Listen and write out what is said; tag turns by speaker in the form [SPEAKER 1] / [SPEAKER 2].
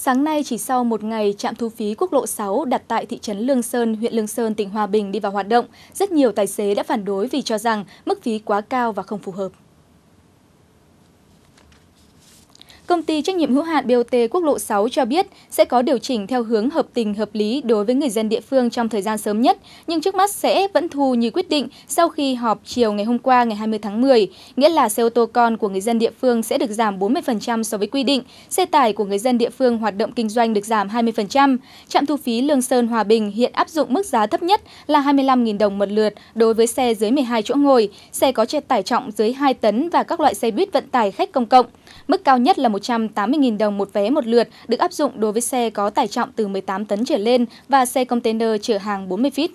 [SPEAKER 1] Sáng nay, chỉ sau một ngày, trạm thu phí quốc lộ 6 đặt tại thị trấn Lương Sơn, huyện Lương Sơn, tỉnh Hòa Bình đi vào hoạt động, rất nhiều tài xế đã phản đối vì cho rằng mức phí quá cao và không phù hợp. Công ty trách nhiệm hữu hạn BOT Quốc lộ 6 cho biết sẽ có điều chỉnh theo hướng hợp tình hợp lý đối với người dân địa phương trong thời gian sớm nhất, nhưng trước mắt sẽ vẫn thu như quyết định sau khi họp chiều ngày hôm qua ngày 20 tháng 10, nghĩa là xe ô tô con của người dân địa phương sẽ được giảm 40% so với quy định, xe tải của người dân địa phương hoạt động kinh doanh được giảm 20%. Trạm thu phí Lương Sơn Hòa Bình hiện áp dụng mức giá thấp nhất là 25.000 đồng một lượt đối với xe dưới 12 chỗ ngồi, xe có tải trọng dưới 2 tấn và các loại xe buýt vận tải khách công cộng. Mức cao nhất là 180.000 đồng một vé một lượt được áp dụng đối với xe có tải trọng từ 18 tấn trở lên và xe container chở hàng 40 feet.